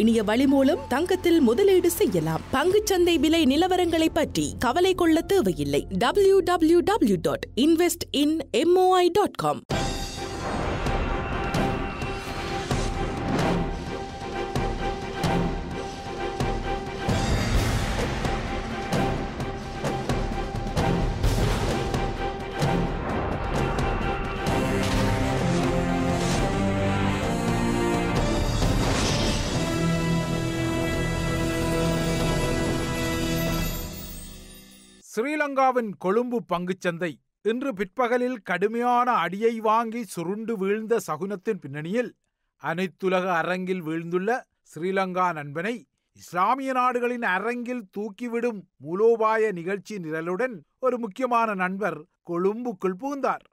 இனிய வழி மூலம் தங்கத்தில் முதலீடு செய்யலாம் பங்குச்சந்தை விலை நிலவரங்களை பற்றி கவலை கொள்ள தேவையில்லை W W W dot invest in MOI dot com ஸ்ரீலங்காவின் கொழும்பு பங்குச்சந்தை இன்று பிற்பகலில் கடுமையான அடியை வாங்கி சுருண்டு வீழ்ந்த சகுனத்தின் பின்னணியில் அனைத்துலக அரங்கில் வீழ்ந்துள்ள ஸ்ரீலங்கா நண்பனை இஸ்லாமிய நாடுகளின் அரங்கில் தூக்கிவிடும் மூலோபாய நிகழ்ச்சி நிரலுடன் ஒரு முக்கியமான நண்பர் கொழும்புக்குள் புகுந்தார்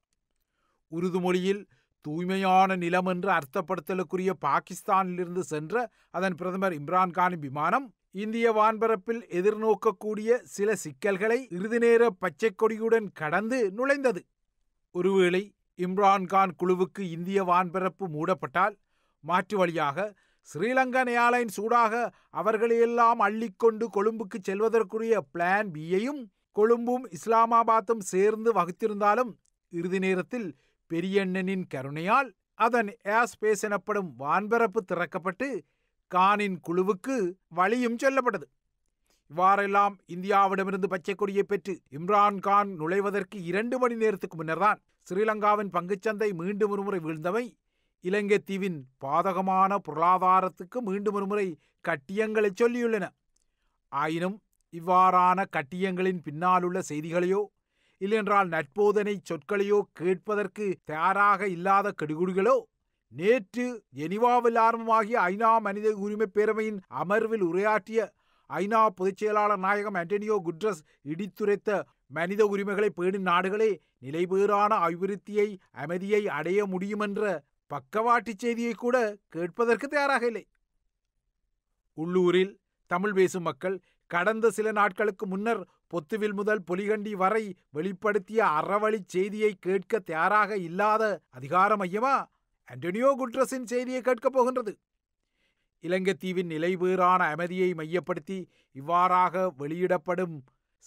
உருதுமொழியில் தூய்மையான நிலம் என்று அர்த்தப்படுத்தலுக்குரிய பாகிஸ்தானிலிருந்து சென்ற அதன் பிரதமர் இம்ரான்கானின் விமானம் இந்திய வான்பரப்பில் எதிர்நோக்கக்கூடிய சில சிக்கல்களை இறுதிநேர பச்சை கொடியுடன் கடந்து நுழைந்தது ஒருவேளை இம்ரான்கான் குழுவுக்கு இந்திய வான்பரப்பு மூடப்பட்டால் மாற்று வழியாக ஸ்ரீலங்கன் ஏர்லைன்ஸ் ஊடாக அவர்களையெல்லாம் அள்ளிக்கொண்டு கொழும்புக்கு செல்வதற்குரிய பிளான் பியையும் கொழும்பும் இஸ்லாமாபாத்தும் சேர்ந்து வகுத்திருந்தாலும் இறுதி நேரத்தில் பெரியண்ணனின் கருணையால் அதன் ஏர்ஸ்பேஸ் எனப்படும் வான்பரப்பு திறக்கப்பட்டு கானின் குழுவுக்கு வழியும் சொல்லப்பட்டது இவ்வாறெல்லாம் இந்தியாவிடமிருந்து பச்சை கொடியை பெற்று இம்ரான் கான் நுழைவதற்கு இரண்டு மணி நேரத்துக்கு முன்னர்தான் ஸ்ரீலங்காவின் பங்குச்சந்தை மீண்டும் ஒருமுறை வீழ்ந்தவை இலங்கை தீவின் பாதகமான பொருளாதாரத்துக்கு மீண்டும் ஒருமுறை கட்டியங்களை சொல்லியுள்ளன ஆயினும் இவ்வாறான கட்டியங்களின் பின்னாலுள்ள செய்திகளையோ இல்லென்றால் நட்போதனை சொற்களையோ கேட்பதற்கு தயாராக இல்லாத கெடுகுடிகளோ நேற்று ஜெனிவாவில் ஆரம்பமாகிய ஐநா மனித உரிமை பேரவையின் அமர்வில் உரையாற்றிய ஐநா பொதுச் செயலாளர் நாயகம் ஆண்டனியோ குட்ரஸ் இடித்துரைத்த மனித உரிமைகளை பேணும் நாடுகளே நிலைபேறான அபிவிருத்தியை அமைதியை அடைய முடியுமென்ற பக்கவாட்டி செய்தியை கூட கேட்பதற்கு தயாராக இல்லை உள்ளூரில் தமிழ் பேசும் மக்கள் கடந்த சில நாட்களுக்கு முன்னர் பொத்துவில் முதல் பொலிகண்டி வரை வெளிப்படுத்திய அறவழி செய்தியை கேட்க தயாராக இல்லாத அதிகார மையமா அண்டனியோ குட்ரஸின் செய்தியை கேட்கப் போகின்றது தீவின் நிலைவேறான அமைதியை மையப்படுத்தி இவ்வாறாக வெளியிடப்படும்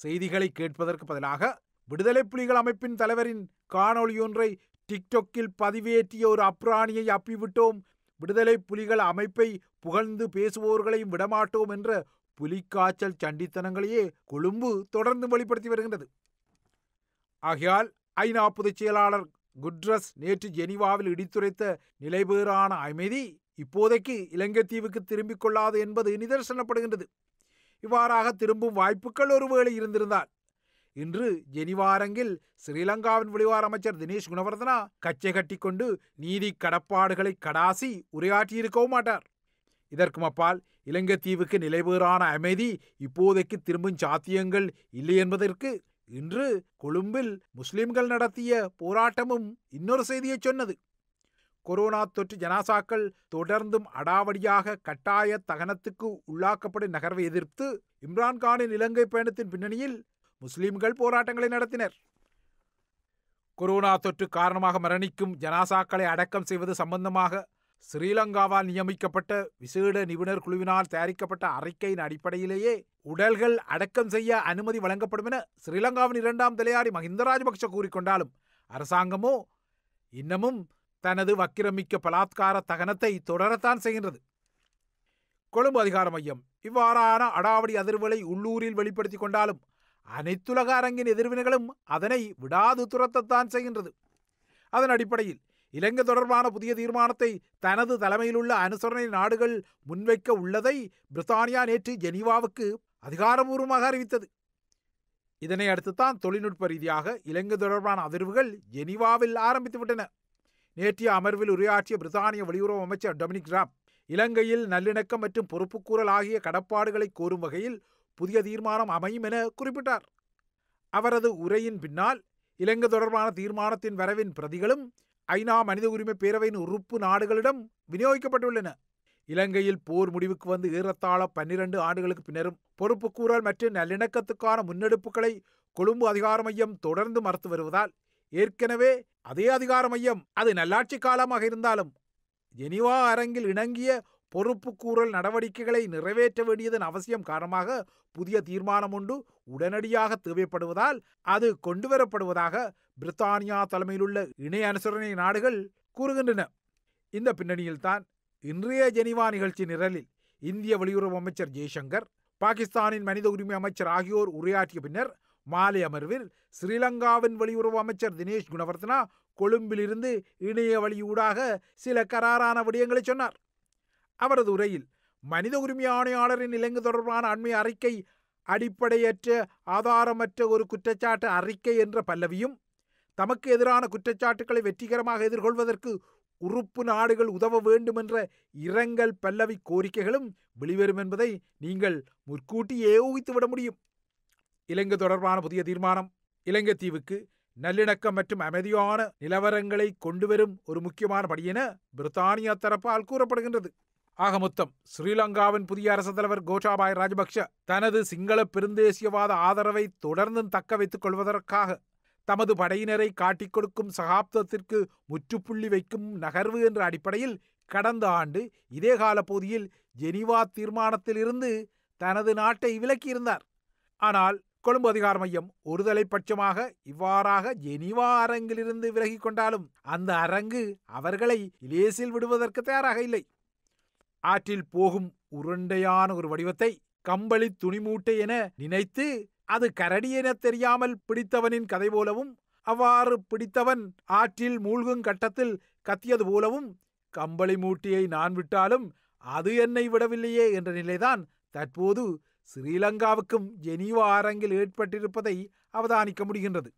செய்திகளை கேட்பதற்கு பதிலாக விடுதலை புலிகள் அமைப்பின் தலைவரின் காணொளியொன்றை டிக்டோக்கில் பதிவேற்றிய ஒரு அப்ராணியை அப்பிவிட்டோம் விடுதலை புலிகள் அமைப்பை புகழ்ந்து பேசுவோர்களையும் விடமாட்டோம் என்ற புலிக்காய்ச்சல் சண்டித்தனங்களையே கொழும்பு தொடர்ந்து வெளிப்படுத்தி வருகின்றது ஆகையால் ஐநா பொதுச் செயலாளர் குட்ரஸ் நேற்று ஜெனிவாவில் இடித்துரைத்த நிலைபேறான அமைதி இப்போதைக்கு இலங்கை தீவுக்கு திரும்பிக் கொள்ளாது என்பது நிதர்சனப்படுகின்றது இவ்வாறாக திரும்பும் வாய்ப்புகள் ஒருவேளை இருந்திருந்தால் இன்று ஜெனிவாரங்கில் ஸ்ரீலங்காவின் வெளிவார அமைச்சர் தினேஷ் குணவர்தனா கச்சை கட்டிக்கொண்டு நீதி கடப்பாடுகளை கடாசி உரையாற்றியிருக்கவும் மாட்டார் இதற்கும் அப்பால் இலங்கை தீவுக்கு நிலைபேறான அமைதி இப்போதைக்கு திரும்பும் சாத்தியங்கள் இல்லை என்பதற்கு இன்று கொழும்பில் முஸ்லிம்கள் நடத்திய போராட்டமும் இன்னொரு செய்தியை சொன்னது கொரோனா தொற்று ஜனாசாக்கள் தொடர்ந்தும் அடாவடியாக கட்டாய தகனத்துக்கு உள்ளாக்கப்படும் நகர்வை எதிர்த்து இம்ரான்கானின் இலங்கை பயணத்தின் பின்னணியில் முஸ்லிம்கள் போராட்டங்களை நடத்தினர் கொரோனா தொற்று காரணமாக மரணிக்கும் ஜனாசாக்களை அடக்கம் செய்வது சம்பந்தமாக ஸ்ரீலங்காவால் நியமிக்கப்பட்ட விசேட நிபுணர் குழுவினால் தயாரிக்கப்பட்ட அறிக்கையின் அடிப்படையிலேயே உடல்கள் அடக்கம் செய்ய அனுமதி வழங்கப்படும் என ஸ்ரீலங்காவின் இரண்டாம் தலையாரி மஹிந்த ராஜபக்ஷ கூறிக்கொண்டாலும் அரசாங்கமோ இன்னமும் தனது வக்கிரமிக்க பலாத்கார தகனத்தை தொடரத்தான் செய்கின்றது கொழும்பு அதிகார மையம் இவ்வாறான அடாவடி அதிர்வுகளை உள்ளூரில் வெளிப்படுத்தி கொண்டாலும் அனைத்துலக அரங்கின் எதிர்வினைகளும் அதனை விடாது துரத்தத்தான் செய்கின்றது அதன் அடிப்படையில் இலங்கை தொடர்பான புதிய தீர்மானத்தை தனது தலைமையிலுள்ள அனுசரணை நாடுகள் முன்வைக்க உள்ளதை பிரித்தானியா நேற்று ஜெனீவாவுக்கு அதிகாரபூர்வமாக அறிவித்தது இதனை அடுத்துத்தான் தொழில்நுட்ப ரீதியாக இலங்கை தொடர்பான அதிர்வுகள் ஜெனீவாவில் ஆரம்பித்துவிட்டன நேற்றைய அமர்வில் உரையாற்றிய பிரித்தானிய வெளியுறவு அமைச்சர் டொமினிக் ராப் இலங்கையில் நல்லிணக்கம் மற்றும் பொறுப்புக்கூறல் ஆகிய கடப்பாடுகளை கோரும் வகையில் புதிய தீர்மானம் அமையும் என குறிப்பிட்டார் அவரது உரையின் பின்னால் இலங்கை தொடர்பான தீர்மானத்தின் வரவின் பிரதிகளும் ஐநா மனித உரிமை பேரவையின் உறுப்பு நாடுகளிடம் விநியோகிக்கப்பட்டுள்ளன இலங்கையில் போர் முடிவுக்கு வந்து ஏறத்தாழ பன்னிரண்டு ஆண்டுகளுக்கு பின்னரும் பொறுப்புக்கூறல் மற்றும் நல்லிணக்கத்துக்கான முன்னெடுப்புகளை கொழும்பு அதிகார மையம் தொடர்ந்து மறுத்து வருவதால் ஏற்கனவே அதே அதிகார மையம் அது நல்லாட்சி காலமாக இருந்தாலும் ஜெனிவா அரங்கில் இணங்கிய பொறுப்புக்கூறல் நடவடிக்கைகளை நிறைவேற்ற வேண்டியதன் அவசியம் காரணமாக புதிய தீர்மானம் ஒன்று உடனடியாக தேவைப்படுவதால் அது கொண்டுவரப்படுவதாக பிரித்தானியா தலைமையிலுள்ள இணை அனுசரணை நாடுகள் கூறுகின்றன இந்த பின்னணியில்தான் இன்றைய ஜெனிவா நிகழ்ச்சி நிரலில் இந்திய வெளியுறவு அமைச்சர் ஜெய்சங்கர் பாகிஸ்தானின் மனித உரிமை அமைச்சர் ஆகியோர் உரையாற்றிய பின்னர் மாலை அமர்வில் ஸ்ரீலங்காவின் வெளியுறவு அமைச்சர் தினேஷ் குணவர்த்தனா கொழும்பிலிருந்து இணைய வழியூடாக சில கராரான விடயங்களை சொன்னார் அவரது உரையில் மனித உரிமை ஆணையாளரின் இலங்கு தொடர்பான அண்மை அறிக்கை அடிப்படையற்ற ஆதாரமற்ற ஒரு குற்றச்சாட்டு அறிக்கை என்ற பல்லவியும் தமக்கு எதிரான குற்றச்சாட்டுக்களை வெற்றிகரமாக எதிர்கொள்வதற்கு உறுப்பு நாடுகள் உதவ வேண்டும் என்ற இரங்கல் பல்லவி கோரிக்கைகளும் வெளிவரும் என்பதை நீங்கள் முற்கூட்டியே ஊகித்துவிட முடியும் இலங்கை தொடர்பான புதிய தீர்மானம் இலங்கை தீவுக்கு நல்லிணக்கம் மற்றும் அமைதியான நிலவரங்களை கொண்டுவரும் ஒரு முக்கியமான படியென பிரித்தானியா தரப்பால் கூறப்படுகின்றது ஆக மொத்தம் ஸ்ரீலங்காவின் புதிய அரசு தலைவர் கோஷாபாய் ராஜபக்ஷ தனது சிங்கள பெருந்தேசியவாத ஆதரவை தொடர்ந்தும் தக்க வைத்துக் கொள்வதற்காக தமது படையினரை காட்டிக் கொடுக்கும் சகாப்தத்திற்கு முற்றுப்புள்ளி வைக்கும் நகர்வு என்ற அடிப்படையில் கடந்த ஆண்டு இதே கால பகுதியில் ஜெனிவா தீர்மானத்திலிருந்து தனது நாட்டை விலக்கியிருந்தார் ஆனால் கொழும்பு அதிகார மையம் ஒருதலை பட்சமாக இவ்வாறாக ஜெனிவா அரங்கிலிருந்து விலகிக் கொண்டாலும் அந்த அரங்கு அவர்களை லேசில் விடுவதற்கு தயாராக இல்லை ஆற்றில் போகும் உருண்டையான ஒரு வடிவத்தை கம்பளி துணிமூட்டை என நினைத்து அது கரடி என தெரியாமல் பிடித்தவனின் கதை போலவும் அவ்வாறு பிடித்தவன் ஆற்றில் மூழ்கும் கட்டத்தில் கத்தியது போலவும் கம்பளி மூட்டியை நான் விட்டாலும் அது என்னை விடவில்லையே என்ற நிலைதான் தற்போது ஸ்ரீலங்காவுக்கும் ஜெனீவா அரங்கில் ஏற்பட்டிருப்பதை அவதானிக்க முடிகின்றது